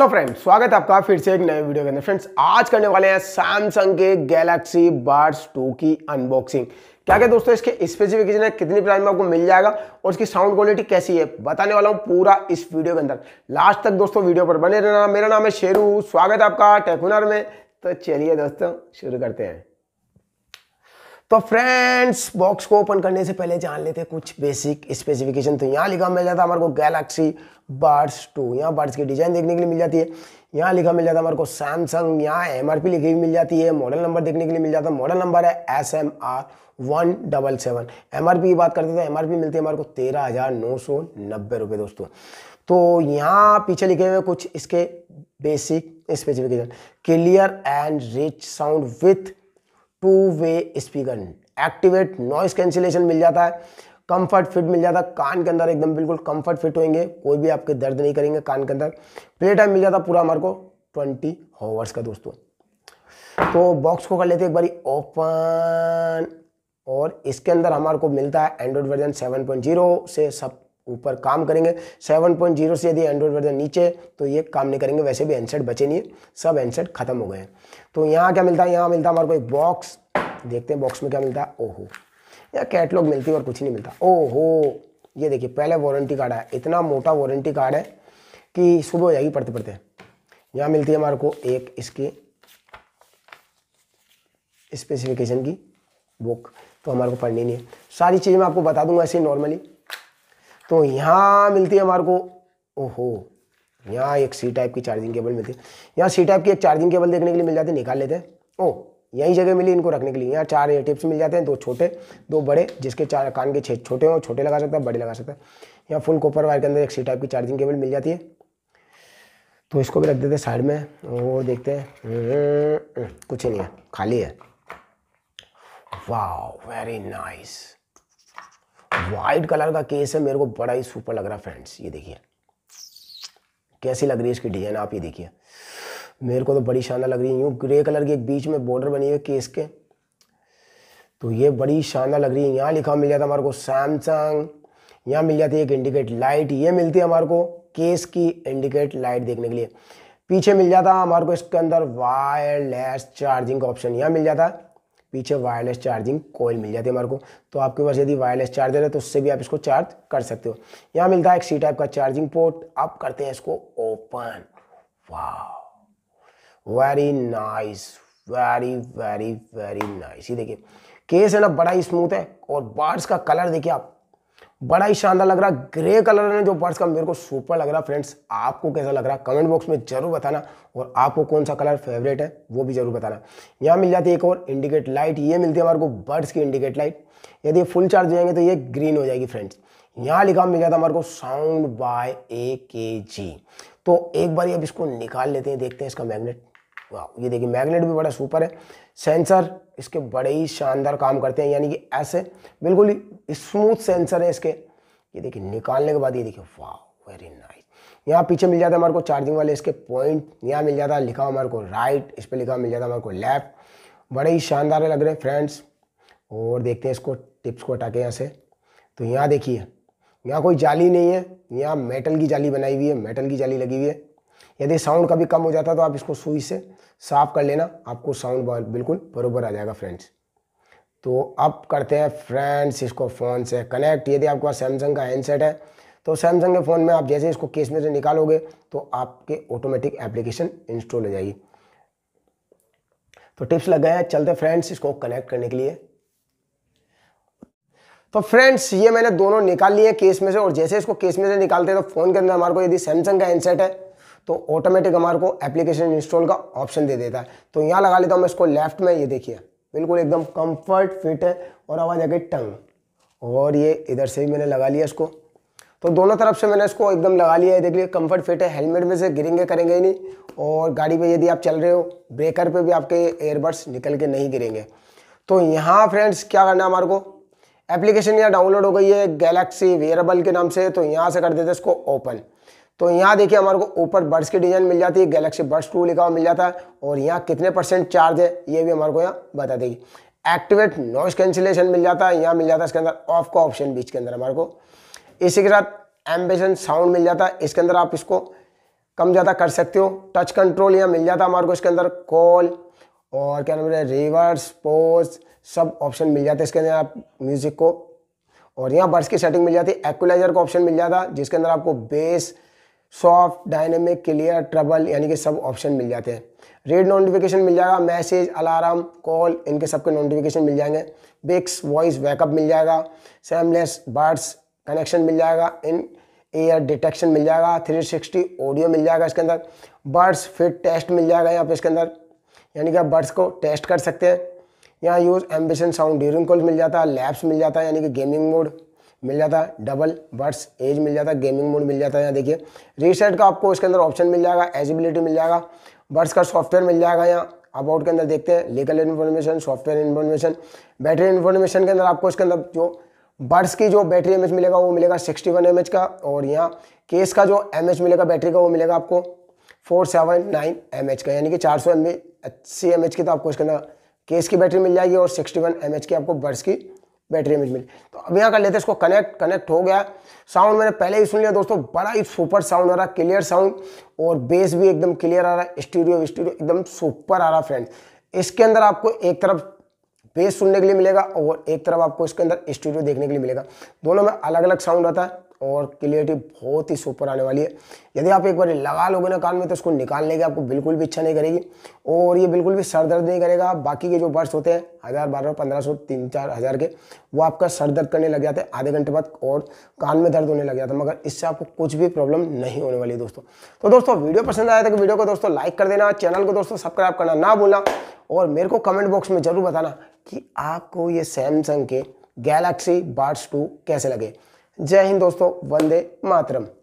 hello friends स्वागत है आपका फिर से एक नए वीडियो के अंदर फ्रेंड्स आज करने वाले हैं सैमसंग के गैलेक्सी बर्ड्स 2 की अनबॉक्सिंग क्या क्या दोस्तों इसके स्पेसिफिकेशन है कितनी प्राइस में आपको मिल जाएगा और इसकी साउंड क्वालिटी कैसी है बताने वाला हूँ पूरा इस वीडियो के अंदर लास्ट तक दोस्तों वीडियो पर बने रहना मेरा नाम है शेरू स्वागत है आपका टेकुनर में तो चलिए दोस्तों शुरू करते हैं तो फ्रेंड्स बॉक्स को ओपन करने से पहले जान लेते कुछ बेसिक स्पेसिफिकेशन तो यहाँ लिखा मिल जाता है हमारे को गैलेक्सी बर्ड्स टू यहाँ बर्ड्स की डिज़ाइन देखने के लिए मिल जाती है यहाँ लिखा मिल जाता है हमारे को सैमसंग यहाँ एम आर पी लिखी हुई मिल जाती है मॉडल नंबर देखने के लिए मिल जाता है मॉडल नंबर है S M R one double seven M R P की बात करते हैं तो एम मिलती है हमारे को तेरह हज़ार नौ सौ नब्बे रुपये दोस्तों तो यहाँ पीछे लिखे हुए कुछ इसके basic specification clear and rich sound with two way speaker activate noise cancellation मिल जाता है कंफर्ट फिट मिल जाता है कान के अंदर एकदम बिल्कुल कंफर्ट फिट होंगे कोई भी आपके दर्द नहीं करेंगे कान के अंदर प्ले टाइम मिल जाता पूरा हमारे को ट्वेंटी हॉवर्स का दोस्तों तो बॉक्स को कर लेते एक बारी ओपन और इसके अंदर हमारे को मिलता है एंड्रॉयड वर्जन सेवन से सब ऊपर काम करेंगे 7.0 से यदि एंड्रॉइड वर्जन नीचे तो ये काम नहीं करेंगे वैसे भी एंडसेट बचे नहीं सब एनसेट खत्म हो गए हैं तो यहाँ क्या मिलता है यहाँ मिलता है हमारे को एक बॉक्स देखते हैं बॉक्स में क्या मिलता है ओहो यहाँ कैटलॉग मिलती है और कुछ नहीं मिलता ओहो ये देखिए पहले वारंटी कार्ड है इतना मोटा वारंटी कार्ड है कि सुबह हो जाएगी पढ़ते पढ़ते यहाँ मिलती है हमारे को एक इसकी स्पेसिफिकेशन की बुक तो हमारे को पढ़नी नहीं है सारी चीज़ मैं आपको बता दूंगा ऐसे नॉर्मली तो यहाँ मिलती है हमारे को ओहो यहाँ एक सी टाइप की चार्जिंग केबल मिलती है यहाँ सी टाइप की एक चार्जिंग केबल देखने के लिए मिल जाती है निकाल लेते हैं ओ यही जगह मिली इनको रखने के लिए यहाँ चार एयर टिप्स मिल जाते हैं दो छोटे दो बड़े जिसके चार कान के छेद छोटे हो छोटे लगा सकता है बड़े लगा सकता है यहाँ फुल कॉपर वायर के अंदर एक सी टाइप की चार्जिंग केबल मिल जाती है तो इसको भी रख देते हैं साइड में वो देखते हैं हम्म, कुछ नहीं है खाली है वाह वेरी नाइस वाइट कलर का केस है मेरे को बड़ा ही सुपर लग रहा फ्रेंड्स ये देखिए कैसी लग रही है इसकी डिजाइन आप ये देखिए मेरे को तो बड़ी शानदार लग रही है यूँ ग्रे कलर की एक बीच में बॉर्डर बनी है केस के तो ये बड़ी शानदार लग रही है यहाँ लिखा मिल जाता हमारे को सैमसंग यहाँ मिल जाती है एक इंडिकेट लाइट ये मिलती है हमारे को केस की इंडिकेट लाइट देखने के लिए पीछे मिल जाता हमारे को इसके अंदर वायरलेस चार्जिंग का ऑप्शन यहाँ मिल जाता है पीछे वायरलेस चार्जिंग कोयल मिल जाती है हमारे को तो आपके पास यदि वायरलेस चार्जर है तो उससे भी आप इसको चार्ज कर सकते हो यहाँ मिलता है एक सी टाइप का चार्जिंग पोर्ट आप करते हैं इसको ओपन वाह very nice very very very nice ये देखिए केस है ना बड़ा ही स्मूथ है और बार्स का कलर देखिए आप बड़ा ही शानदार लग रहा ग्रे कलर ने जो पर्स का मेरे को सुपर लग रहा फ्रेंड्स आपको कैसा लग रहा कमेंट बॉक्स में जरूर बताना और आपको कौन सा कलर फेवरेट है वो भी जरूर बताना यहाँ मिल जाती है एक और इंडिकेट लाइट ये मिलती है हमारे को बर्ड्स की इंडिकेट लाइट यदि फुल चार्ज हो जाएंगे तो ये ग्रीन हो जाएगी फ्रेंड्स यहाँ लिखा मिल जाता हमारे को साउंड बाय ए के जी तो एक बार अब इसको निकाल लेते हैं देखते हैं इसका मैग्नेट वाह ये देखिए मैग्नेट भी बड़ा सुपर है सेंसर इसके बड़े ही शानदार काम करते हैं यानी कि ऐसे बिल्कुल ही स्मूथ सेंसर है इसके ये देखिए निकालने के बाद ये देखिए वाह वेरी नाइस यहाँ पीछे मिल जाता है हमारे को चार्जिंग वाले इसके पॉइंट यहाँ मिल जाता है लिखा हमारे को राइट इस पर लिखा मिल जाता है हमारे को लेफ्ट बड़े ही शानदार लग रहे हैं फ्रेंड्स और देखते हैं इसको टिप्स को हटा के यहाँ से तो यहाँ देखिए यहाँ कोई जाली नहीं है यहाँ मेटल की जाली बनाई हुई है मेटल की जाली लगी हुई है यदि साउंड कभी कम हो जाता तो आप इसको सुई से साफ कर लेना आपको साउंड बिल्कुल बरोबर आ जाएगा फ्रेंड्स तो अब करते हैं फ्रेंड्स इसको फ़ोन से कनेक्ट यदि आपके पास सैमसंग का हैंडसेट है तो सैमसंग के फ़ोन में आप जैसे इसको केस में से निकालोगे तो आपके ऑटोमेटिक एप्लीकेशन इंस्टॉल हो जाएगी तो टिप्स लग गए हैं चलते फ्रेंड्स इसको कनेक्ट करने के लिए तो फ्रेंड्स ये मैंने दोनों निकाल लिए केस में से और जैसे इसको केस में से निकालते हैं तो फ़ोन के अंदर हमारे को यदि सैमसंग का हैंडसेट है तो ऑटोमेटिक हमारे को एप्लीकेशन इंस्टॉल का ऑप्शन दे देता है तो यहाँ लगा लेता हूँ मैं इसको लेफ्ट में ये देखिए बिल्कुल एकदम कंफर्ट फिट है और आवाज़ आ गई टंग और ये इधर से भी मैंने लगा लिया इसको तो दोनों तरफ से मैंने इसको एकदम लगा लिया है देख लिया कम्फर्ट फिट है हेलमेट में से गिरेंगे करेंगे ही नहीं और गाड़ी पे यदि आप चल रहे हो ब्रेकर पे भी आपके एयरबड्स निकल के नहीं गिरेंगे तो यहाँ फ्रेंड्स क्या करना है हमारे को एप्लीकेशन यहाँ डाउनलोड हो गई है गैलेक्सी वेयरबल के नाम से तो यहाँ से कर देते हैं इसको ओपन तो यहाँ देखिए हमारे को ऊपर बर्ड्स की डिजाइन मिल जाती है गैलेक्सी बर्ड्स टू लिखा हुआ मिल जाता है और यहाँ कितने परसेंट चार्ज है ये भी हमारे को यहाँ बता देगी एक्टिवेट नॉइस कैंसिलेशन मिल जाता है यहाँ मिल जाता है इसके अंदर ऑफ का ऑप्शन बीच के अंदर हमारे को इसी के साथ एम्बेशन साउंड मिल जाता है इसके अंदर आप इसको कम ज़्यादा कर सकते हो टच कंट्रोल यहाँ मिल जाता है हमारे को इसके अंदर कॉल और क्या नाम है रिवर्स पोज सब ऑप्शन मिल जाते हैं इसके अंदर आप म्यूज़िक को और यहाँ बर्ड्स की सेटिंग मिल जाती है एक्लाइजर का ऑप्शन मिल जाता है जिसके अंदर आपको bass soft dynamic clear treble यानी कि सब ऑप्शन मिल जाते हैं रेड नोटिफिकेशन मिल जाएगा मैसेज अलार्म कॉल इनके सबके नोटिफिकेशन मिल जाएंगे बिक्स वॉइस बैकअप मिल जाएगा सैमलेस बर्ड्स कनेक्शन मिल जाएगा इन एयर डिटेक्शन मिल जाएगा 360 ऑडियो मिल जाएगा इसके अंदर बर्ड्स फिट टेस्ट मिल जाएगा यहाँ पे इसके अंदर यानी कि आप बर्ड्स को टेस्ट कर सकते हैं यहाँ use ambient sound during call मिल जाता है लैब्स मिल जाता है यानी कि गेमिंग मोड मिल जाता है डबल बर्ड्स एज मिल जाता है गेमिंग मोड मिल जाता है यहाँ देखिए रीसेट का आपको इसके अंदर ऑप्शन मिल जाएगा एजिबिलिटी मिल जाएगा बर्ड्स का सॉफ्टवेयर मिल जाएगा यहाँ अबाउट के अंदर देखते हैं legal information software information battery information के अंदर आपको इसके अंदर जो बर्ड्स की जो बैटरी एम मिलेगा वो मिलेगा सिक्सटी वन का और यहाँ केस का जो एम मिलेगा बैटरी का वो मिलेगा आपको फोर सेवन नाइन एम का यानी कि चार सौ M B C M H की तो आपको इसके अंदर केस की बैटरी मिल जाएगी और सिक्सटी वन एम एच की आपको बर्ड्स की बैटरी इमेज मिली तो अब यहाँ कर लेते हैं इसको कनेक्ट कनेक्ट हो गया साउंड मैंने पहले ही सुन लिया दोस्तों बड़ा ही सुपर साउंड आ रहा क्लियर साउंड और बेस भी एकदम क्लियर आ रहा है स्टीरियो स्टीरियो एकदम सुपर आ रहा फ्रेंड इसके अंदर आपको एक तरफ बेस सुनने के लिए मिलेगा और एक तरफ आपको इसके अंदर स्टूडियो देखने के लिए मिलेगा दोनों में अलग अलग साउंड आता है और क्लियरिटी बहुत ही सुपर आने वाली है यदि आप एक बार लगा लोगे ना कान में तो उसको निकालने की आपको बिल्कुल भी इच्छा नहीं करेगी और ये बिल्कुल भी सर दर्द नहीं करेगा बाकी के जो बर्ड्स होते हैं हज़ार बारह पंद्रह सौ तीन चार हज़ार के वो आपका सर दर्द करने लग जाते हैं आधे घंटे बाद और कान में दर्द होने लग जाता है मगर इससे आपको कुछ भी प्रॉब्लम नहीं होने वाली दोस्तों तो दोस्तों वीडियो पसंद आया था तो कि वीडियो को दोस्तों लाइक कर देना चैनल को दोस्तों सब्सक्राइब करना ना भूलना और मेरे को कमेंट बॉक्स में ज़रूर बताना कि आपको ये सैमसंग के गैलेक्सी बार्ड्स टू कैसे लगे जय हिंद दोस्तों वंदे मातरम